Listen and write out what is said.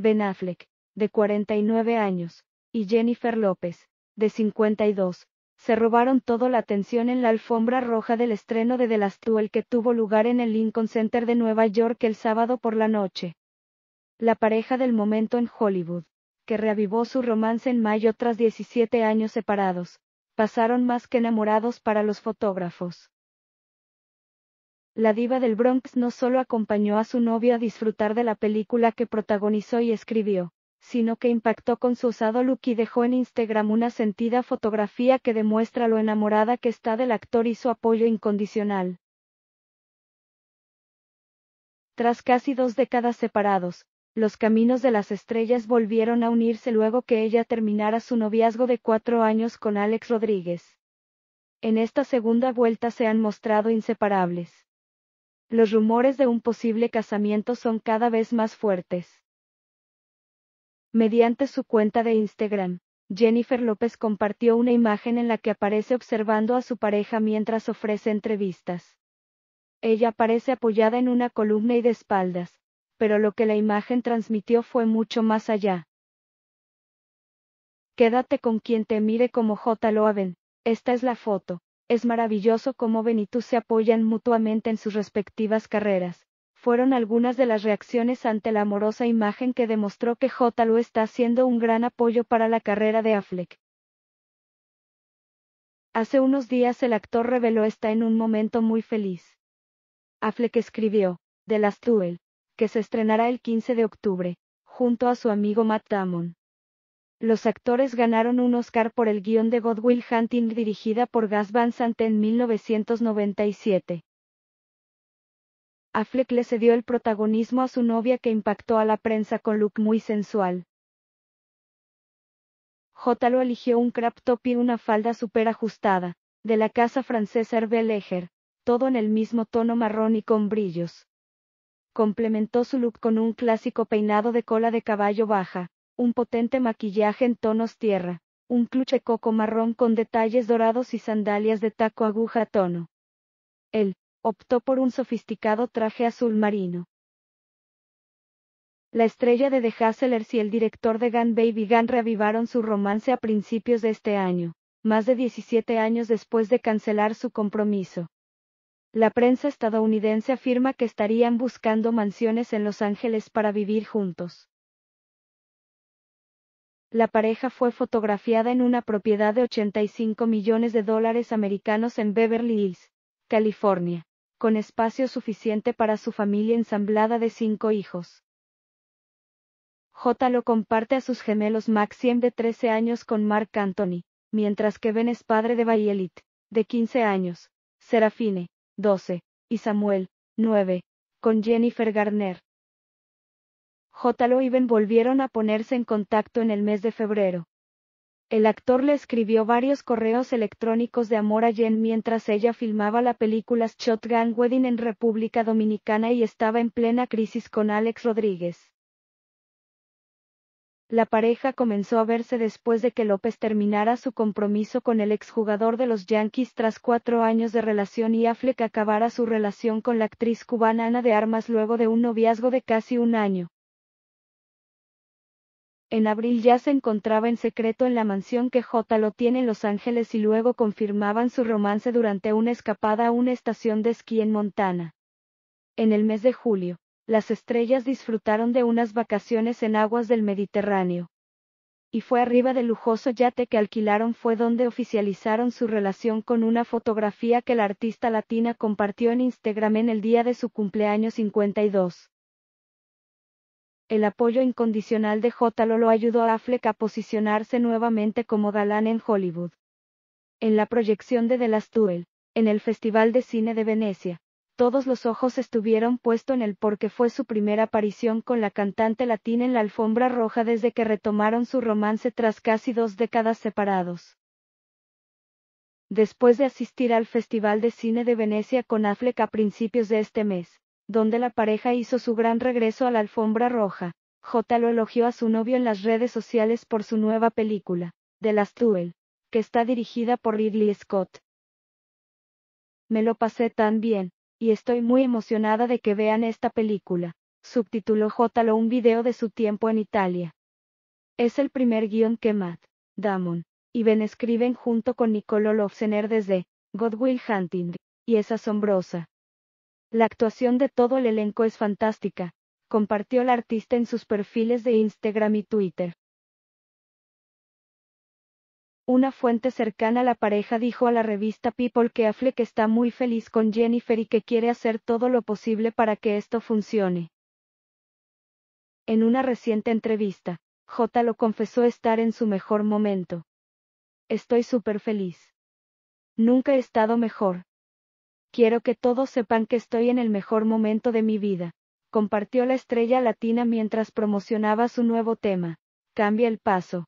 Ben Affleck, de 49 años, y Jennifer López, de 52, se robaron toda la atención en la alfombra roja del estreno de The Last Duel que tuvo lugar en el Lincoln Center de Nueva York el sábado por la noche. La pareja del momento en Hollywood, que reavivó su romance en mayo tras 17 años separados, pasaron más que enamorados para los fotógrafos la diva del Bronx no solo acompañó a su novio a disfrutar de la película que protagonizó y escribió, sino que impactó con su usado look y dejó en Instagram una sentida fotografía que demuestra lo enamorada que está del actor y su apoyo incondicional. Tras casi dos décadas separados, los caminos de las estrellas volvieron a unirse luego que ella terminara su noviazgo de cuatro años con Alex Rodríguez. En esta segunda vuelta se han mostrado inseparables. Los rumores de un posible casamiento son cada vez más fuertes. Mediante su cuenta de Instagram, Jennifer López compartió una imagen en la que aparece observando a su pareja mientras ofrece entrevistas. Ella aparece apoyada en una columna y de espaldas, pero lo que la imagen transmitió fue mucho más allá. Quédate con quien te mire como J. Loaven, esta es la foto. Es maravilloso cómo tú se apoyan mutuamente en sus respectivas carreras. Fueron algunas de las reacciones ante la amorosa imagen que demostró que J. lo está haciendo un gran apoyo para la carrera de Affleck. Hace unos días el actor reveló esta en un momento muy feliz. Affleck escribió, The Last Duel, que se estrenará el 15 de octubre, junto a su amigo Matt Damon. Los actores ganaron un Oscar por el guión de Godwill Hunting dirigida por Gas Van Sant en 1997. Affleck le cedió el protagonismo a su novia que impactó a la prensa con look muy sensual. J lo eligió un crap top y una falda super ajustada, de la casa francesa Hervé Leger, todo en el mismo tono marrón y con brillos. Complementó su look con un clásico peinado de cola de caballo baja, un potente maquillaje en tonos tierra, un cluche coco marrón con detalles dorados y sandalias de taco aguja tono. Él, optó por un sofisticado traje azul marino. La estrella de The Hasselers y el director de Gun Baby Gun reavivaron su romance a principios de este año, más de 17 años después de cancelar su compromiso. La prensa estadounidense afirma que estarían buscando mansiones en Los Ángeles para vivir juntos. La pareja fue fotografiada en una propiedad de 85 millones de dólares americanos en Beverly Hills, California, con espacio suficiente para su familia ensamblada de cinco hijos. J lo comparte a sus gemelos Maxim de 13 años con Mark Anthony, mientras que Ben es padre de Bayelit, de 15 años, Serafine, 12, y Samuel, 9, con Jennifer Garner, y Ben volvieron a ponerse en contacto en el mes de febrero. El actor le escribió varios correos electrónicos de amor a Jen mientras ella filmaba la película Shotgun Wedding en República Dominicana y estaba en plena crisis con Alex Rodríguez. La pareja comenzó a verse después de que López terminara su compromiso con el exjugador de los Yankees tras cuatro años de relación y Affleck acabara su relación con la actriz cubana Ana de Armas luego de un noviazgo de casi un año en abril ya se encontraba en secreto en la mansión que J. lo tiene en Los Ángeles y luego confirmaban su romance durante una escapada a una estación de esquí en Montana. En el mes de julio, las estrellas disfrutaron de unas vacaciones en aguas del Mediterráneo. Y fue arriba del lujoso yate que alquilaron fue donde oficializaron su relación con una fotografía que la artista latina compartió en Instagram en el día de su cumpleaños 52. El apoyo incondicional de J. lo ayudó a Affleck a posicionarse nuevamente como galán en Hollywood. En la proyección de The Last Duel, en el Festival de Cine de Venecia, todos los ojos estuvieron puestos en él porque fue su primera aparición con la cantante latina en la alfombra roja desde que retomaron su romance tras casi dos décadas separados. Después de asistir al Festival de Cine de Venecia con Affleck a principios de este mes, donde la pareja hizo su gran regreso a la alfombra roja. J lo elogió a su novio en las redes sociales por su nueva película, The Last Duel, que está dirigida por Ridley Scott. Me lo pasé tan bien, y estoy muy emocionada de que vean esta película, subtituló J lo un video de su tiempo en Italia. Es el primer guión que Matt, Damon, y Ben escriben junto con Nicolo Lofsener desde God Will Hunting, y es asombrosa. La actuación de todo el elenco es fantástica, compartió la artista en sus perfiles de Instagram y Twitter. Una fuente cercana a la pareja dijo a la revista People que Affleck está muy feliz con Jennifer y que quiere hacer todo lo posible para que esto funcione. En una reciente entrevista, J lo confesó estar en su mejor momento. Estoy súper feliz. Nunca he estado mejor, Quiero que todos sepan que estoy en el mejor momento de mi vida. Compartió la estrella latina mientras promocionaba su nuevo tema. Cambia el paso.